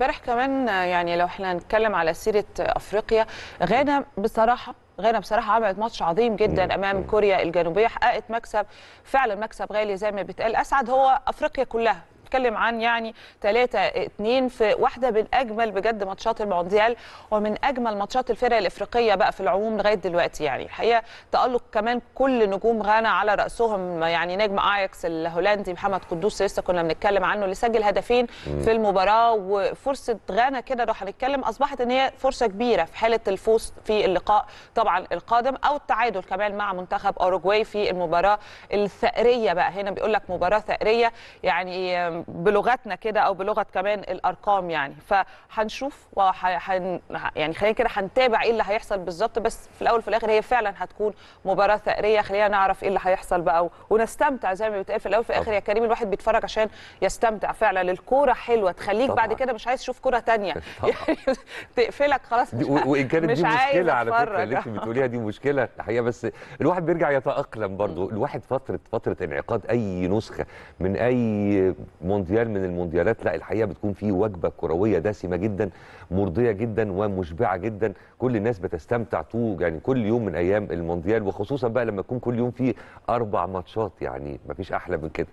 امبارح كمان يعني لو احنا نتكلم على سيره افريقيا غانا بصراحه غانا بصراحه عملت ماتش عظيم جدا امام كوريا الجنوبيه حققت مكسب فعلا مكسب غالي زي ما بيتقال اسعد هو افريقيا كلها بنتكلم عن يعني 3 2 في واحده من اجمل بجد ماتشات المونديال ومن اجمل ماتشات الفرق الافريقيه بقى في العموم لغايه دلوقتي يعني الحقيقه تالق كمان كل نجوم غانا على راسهم يعني نجم اياكس الهولندي محمد قدوس لسه كنا بنتكلم عنه اللي سجل هدفين في المباراه وفرصه غانا كده لو هنتكلم اصبحت ان هي فرصه كبيره في حاله الفوز في اللقاء طبعا القادم او التعادل كمان مع منتخب اوروجواي في المباراه الثأريه بقى هنا بيقول لك مباراه ثأريه يعني بلغتنا كده او بلغه كمان الارقام يعني فهنشوف وحن يعني خلينا كده هنتابع ايه اللي هيحصل بالظبط بس في الاول وفي الاخر هي فعلا هتكون مباراه ثأريه خلينا نعرف ايه اللي هيحصل بقى ونستمتع زي ما بيتقال في الاول وفي الاخر يا كريم الواحد بيتفرج عشان يستمتع فعلا الكوره حلوه تخليك طبعا. بعد كده مش عايز تشوف كوره ثانيه يعني تقفلك خلاص مش وان كانت دي مشكله على فكره اللي انت بتقوليها دي مشكله الحقيقه بس الواحد بيرجع يتاقلم برضه الواحد فتره فتره انعقاد اي نسخه من اي مونديال من المونديالات لا الحقيقه بتكون فيه وجبه كرويه دسمه جدا مرضيه جدا ومشبعه جدا كل الناس بتستمتع طول يعني كل يوم من ايام المونديال وخصوصا بقى لما يكون كل يوم فيه اربع ماتشات يعني مفيش احلى من كده